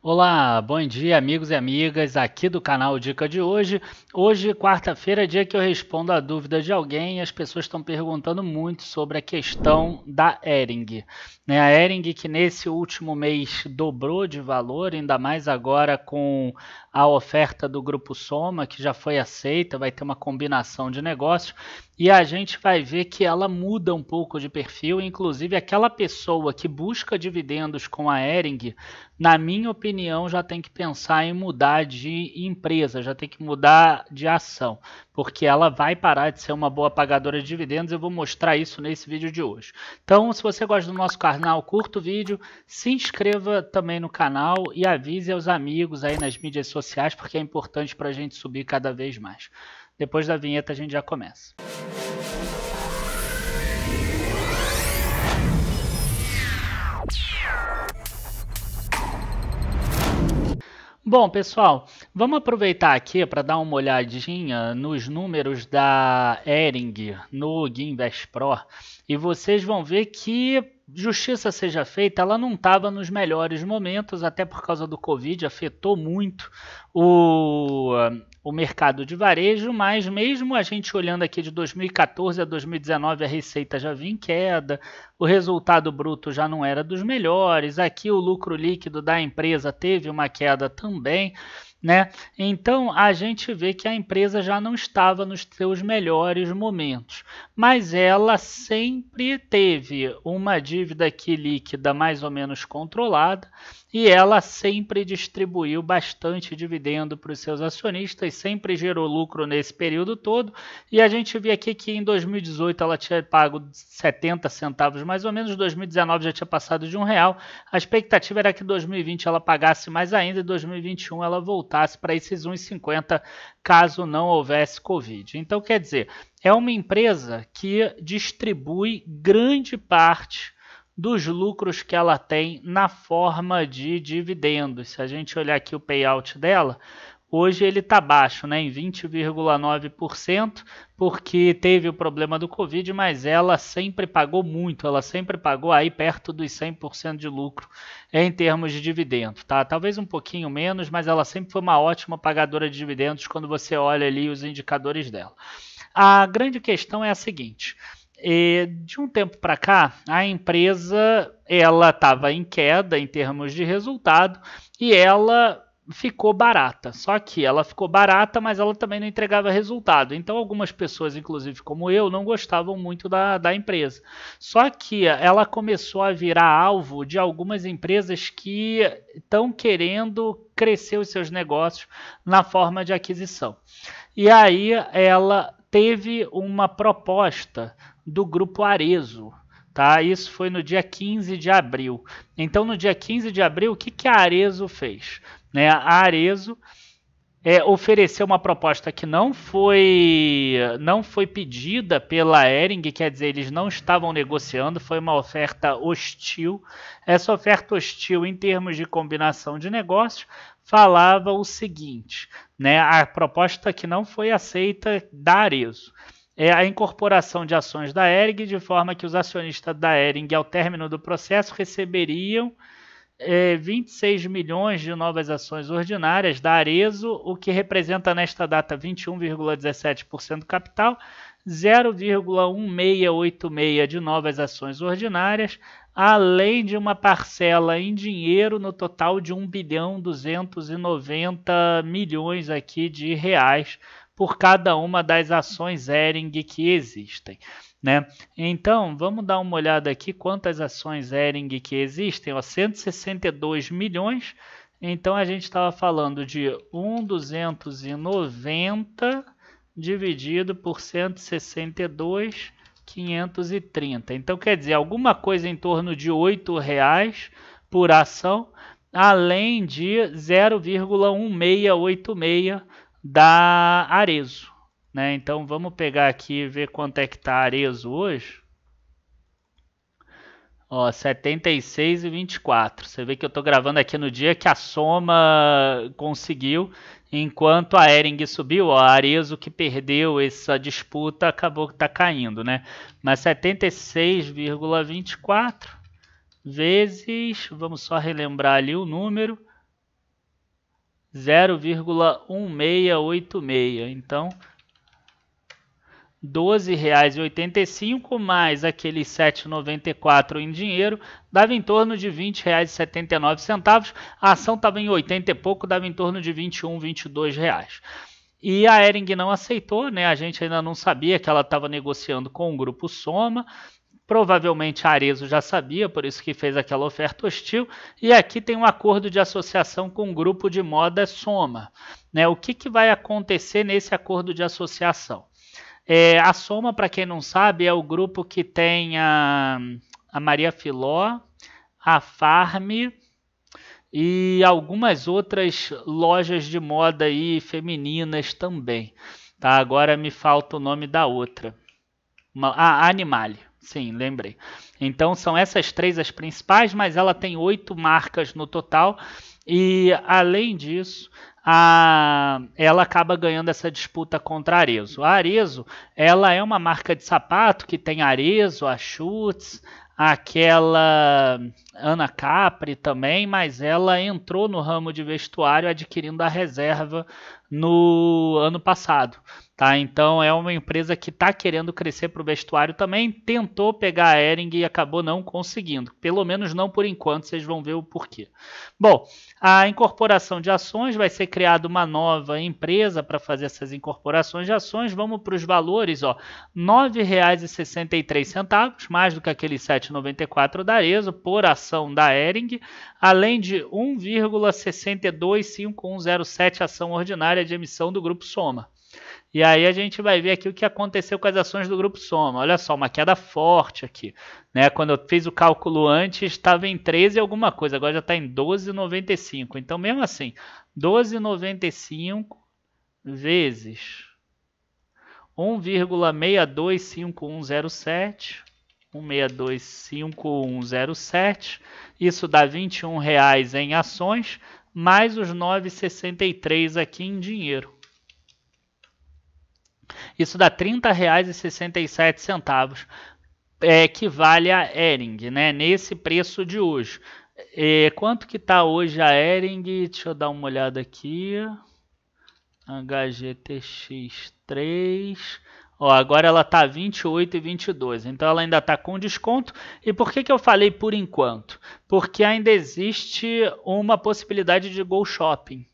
Olá, bom dia amigos e amigas aqui do canal Dica de Hoje. Hoje, quarta-feira, dia que eu respondo a dúvida de alguém e as pessoas estão perguntando muito sobre a questão da Ering. Né, a Ering que nesse último mês dobrou de valor, ainda mais agora com a oferta do Grupo Soma, que já foi aceita, vai ter uma combinação de negócios, e a gente vai ver que ela muda um pouco de perfil, inclusive aquela pessoa que busca dividendos com a Ering, na minha opinião, já tem que pensar em mudar de empresa, já tem que mudar de ação, porque ela vai parar de ser uma boa pagadora de dividendos, eu vou mostrar isso nesse vídeo de hoje. Então, se você gosta do nosso canal, curta o vídeo, se inscreva também no canal e avise aos amigos aí nas mídias sociais sociais, porque é importante para a gente subir cada vez mais. Depois da vinheta, a gente já começa. Bom, pessoal, Vamos aproveitar aqui para dar uma olhadinha nos números da Ering no Invest Pro e vocês vão ver que justiça seja feita, ela não estava nos melhores momentos, até por causa do Covid, afetou muito o, o mercado de varejo, mas mesmo a gente olhando aqui de 2014 a 2019, a receita já vinha em queda, o resultado bruto já não era dos melhores, aqui o lucro líquido da empresa teve uma queda também né? Então a gente vê que a empresa já não estava nos seus melhores momentos, mas ela sempre teve uma dívida que líquida mais ou menos controlada e ela sempre distribuiu bastante dividendo para os seus acionistas, sempre gerou lucro nesse período todo. E a gente vê aqui que em 2018 ela tinha pago 70 centavos mais ou menos, 2019 já tinha passado de um real. A expectativa era que 2020 ela pagasse mais ainda e 2021 ela voltasse para esses 1,50 caso não houvesse Covid. Então, quer dizer, é uma empresa que distribui grande parte dos lucros que ela tem na forma de dividendos. Se a gente olhar aqui o payout dela, Hoje ele está baixo, né, em 20,9%, porque teve o problema do Covid, mas ela sempre pagou muito, ela sempre pagou aí perto dos 100% de lucro em termos de dividendo, tá? Talvez um pouquinho menos, mas ela sempre foi uma ótima pagadora de dividendos quando você olha ali os indicadores dela. A grande questão é a seguinte: e de um tempo para cá, a empresa ela estava em queda em termos de resultado e ela ficou barata. Só que ela ficou barata, mas ela também não entregava resultado. Então, algumas pessoas, inclusive como eu, não gostavam muito da, da empresa. Só que ela começou a virar alvo de algumas empresas que estão querendo crescer os seus negócios na forma de aquisição. E aí ela teve uma proposta do grupo Arezo. Tá? Isso foi no dia 15 de abril. Então, no dia 15 de abril, o que, que a Arezo fez? Né? A Arezo é, ofereceu uma proposta que não foi não foi pedida pela Ering, quer dizer, eles não estavam negociando, foi uma oferta hostil. Essa oferta hostil, em termos de combinação de negócios, falava o seguinte: né? A proposta que não foi aceita da Arezzo é a incorporação de ações da Ering, de forma que os acionistas da Ering, ao término do processo, receberiam é, 26 milhões de novas ações ordinárias da Arezzo, o que representa nesta data 21,17% do capital, 0,1686 de novas ações ordinárias, além de uma parcela em dinheiro no total de 1 bilhão 290 milhões aqui de reais por cada uma das ações Ering que existem. Né? Então, vamos dar uma olhada aqui quantas ações Ering que existem. Ó, 162 milhões. Então, a gente estava falando de 1,290 dividido por 162 530. Então quer dizer alguma coisa em torno de oito reais por ação, além de 0,1686 da Arezo, né? Então vamos pegar aqui e ver quanto é que está Arezo hoje. Ó, 76 e 24. Você vê que eu estou gravando aqui no dia que a soma conseguiu enquanto a Ering subiu, a Arezzo que perdeu essa disputa acabou que está caindo, né? Mas 76,24 vezes, vamos só relembrar ali o número, 0,1686. Então, R$ 12,85 mais aquele R$ 7,94 em dinheiro, dava em torno de R$ 20,79. A ação estava em 80 e pouco, dava em torno de R$ 21, E a Ering não aceitou, né? A gente ainda não sabia que ela estava negociando com o grupo Soma. Provavelmente a Arezo já sabia, por isso que fez aquela oferta hostil. E aqui tem um acordo de associação com o grupo de moda Soma. Né? O que, que vai acontecer nesse acordo de associação? É, a Soma, para quem não sabe, é o grupo que tem a, a Maria Filó, a Farm e algumas outras lojas de moda aí femininas também. Tá, agora me falta o nome da outra. Uma, Animal, Animale. Sim, lembrei. Então são essas três as principais, mas ela tem oito marcas no total. E além disso, a, ela acaba ganhando essa disputa contra a Arezo. A Arezo, ela é uma marca de sapato que tem Arezo, a Schutz, aquela Ana Capri também, mas ela entrou no ramo de vestuário adquirindo a reserva no ano passado. Tá, então é uma empresa que está querendo crescer para o vestuário também, tentou pegar a Ering e acabou não conseguindo. Pelo menos não por enquanto, vocês vão ver o porquê. Bom, a incorporação de ações vai ser criada uma nova empresa para fazer essas incorporações de ações. Vamos para os valores, ó. R$ 9,63, mais do que aquele 7,94 da Arezo por ação da Ering, além de 1,625107 ação ordinária de emissão do grupo Soma. E aí a gente vai ver aqui o que aconteceu com as ações do Grupo Soma. Olha só, uma queda forte aqui. Né? Quando eu fiz o cálculo antes, estava em 13 alguma coisa, agora já está em 12,95. Então, mesmo assim, 12,95 vezes 1,625107. 1625107, isso dá R$ 21,00 em ações, mais os 9,63 aqui em dinheiro. Isso dá R$ 30,67, é, que vale a Ering, né? Nesse preço de hoje. É, quanto que tá hoje a Ering? Deixa eu dar uma olhada aqui. HGTX3. Ó, agora ela tá 28 e 22, então ela ainda tá com desconto. E por que, que eu falei por enquanto? Porque ainda existe uma possibilidade de go shopping,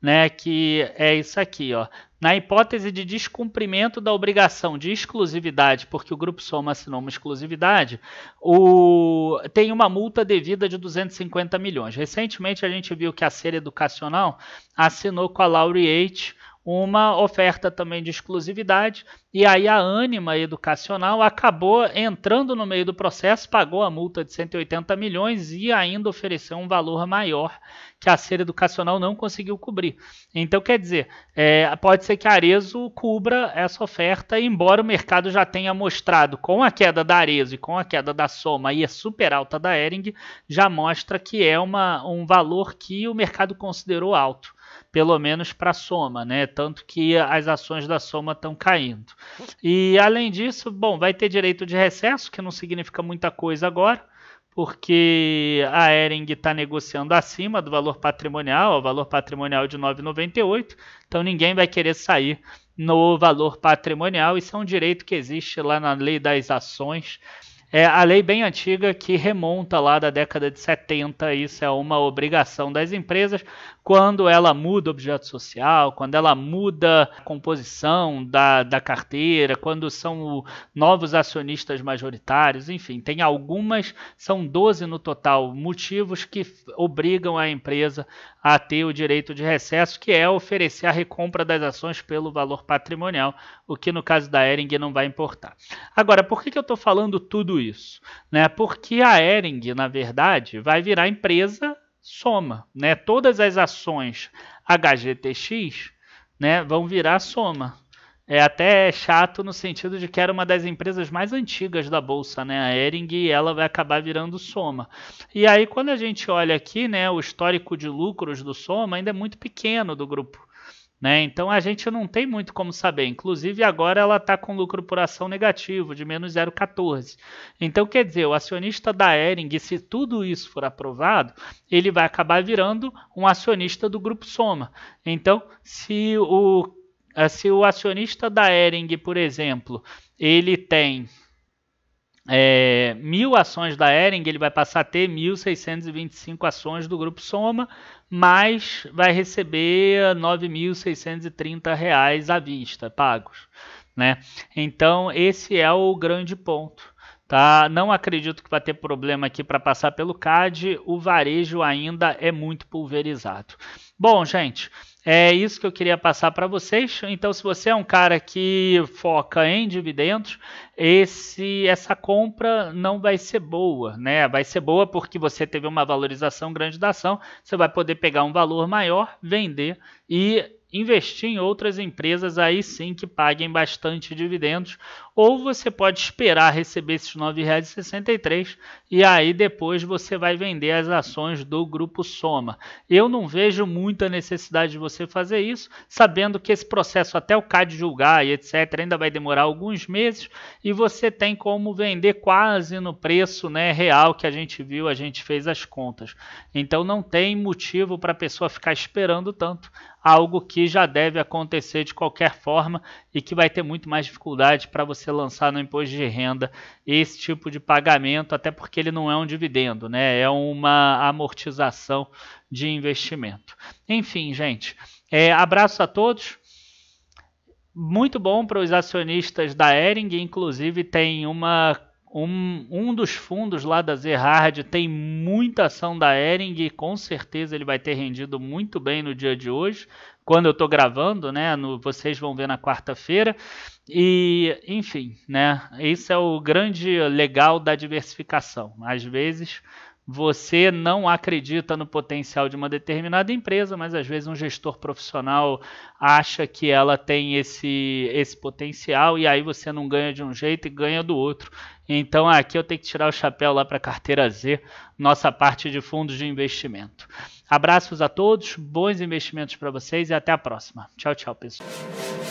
né? Que é isso aqui, ó. Na hipótese de descumprimento da obrigação de exclusividade, porque o Grupo Soma assinou uma exclusividade, o... tem uma multa devida de 250 milhões. Recentemente a gente viu que a série educacional assinou com a Laurie H uma oferta também de exclusividade, e aí a Anima Educacional acabou entrando no meio do processo, pagou a multa de 180 milhões e ainda ofereceu um valor maior que a Ser Educacional não conseguiu cobrir. Então, quer dizer, é, pode ser que a Arezo cubra essa oferta, embora o mercado já tenha mostrado, com a queda da Arezo e com a queda da Soma e a super alta da Ering, já mostra que é uma, um valor que o mercado considerou alto pelo menos para a Soma, né? Tanto que as ações da Soma estão caindo. E além disso, bom, vai ter direito de recesso, que não significa muita coisa agora, porque a Ering está negociando acima do valor patrimonial, o valor patrimonial de 9,98, então ninguém vai querer sair no valor patrimonial, isso é um direito que existe lá na lei das ações é a lei bem antiga que remonta lá da década de 70, isso é uma obrigação das empresas quando ela muda objeto social, quando ela muda a composição da, da carteira, quando são novos acionistas majoritários, enfim, tem algumas, são 12 no total, motivos que obrigam a empresa a ter o direito de recesso, que é oferecer a recompra das ações pelo valor patrimonial, o que no caso da Ering não vai importar. Agora, por que, que eu estou falando tudo isso? isso, né? Porque a Ering, na verdade, vai virar empresa soma, né? Todas as ações HGTX, né, vão virar soma. É até chato no sentido de que era uma das empresas mais antigas da bolsa, né? A Ering, e ela vai acabar virando Soma. E aí quando a gente olha aqui, né, o histórico de lucros do Soma ainda é muito pequeno do grupo né? Então a gente não tem muito como saber. Inclusive, agora ela está com lucro por ação negativo, de menos 0,14. Então, quer dizer, o acionista da Ering, se tudo isso for aprovado, ele vai acabar virando um acionista do Grupo Soma. Então, se o, se o acionista da Ering, por exemplo, ele tem é, mil ações da Ering, ele vai passar a ter 1.625 ações do Grupo Soma, mas vai receber R$ 9.630 à vista, pagos. Né? Então, esse é o grande ponto. Tá? Não acredito que vai ter problema aqui para passar pelo CAD. O varejo ainda é muito pulverizado. Bom, gente, é isso que eu queria passar para vocês. Então, se você é um cara que foca em dividendos, esse, essa compra não vai ser boa, né? Vai ser boa porque você teve uma valorização grande da ação, você vai poder pegar um valor maior, vender e investir em outras empresas aí sim que paguem bastante dividendos ou você pode esperar receber esses R$ 9,63 e aí depois você vai vender as ações do grupo Soma. Eu não vejo muita necessidade de você fazer isso, sabendo que esse processo até o CAD julgar e etc ainda vai demorar alguns meses e você tem como vender quase no preço, né, real que a gente viu, a gente fez as contas. Então não tem motivo para a pessoa ficar esperando tanto algo que já deve acontecer de qualquer forma e que vai ter muito mais dificuldade para você você lançar no imposto de renda esse tipo de pagamento, até porque ele não é um dividendo, né? É uma amortização de investimento. Enfim, gente, é, abraço a todos muito bom para os acionistas da Ering, inclusive tem uma um, um dos fundos lá da Zerhard tem muita ação da Ering e com certeza ele vai ter rendido muito bem no dia de hoje quando eu estou gravando, né? No, vocês vão ver na quarta-feira. E, enfim, né? Isso é o grande legal da diversificação. Às vezes você não acredita no potencial de uma determinada empresa, mas às vezes um gestor profissional acha que ela tem esse, esse potencial e aí você não ganha de um jeito e ganha do outro. Então aqui eu tenho que tirar o chapéu lá para a carteira Z, nossa parte de fundos de investimento. Abraços a todos, bons investimentos para vocês e até a próxima. Tchau, tchau, pessoal.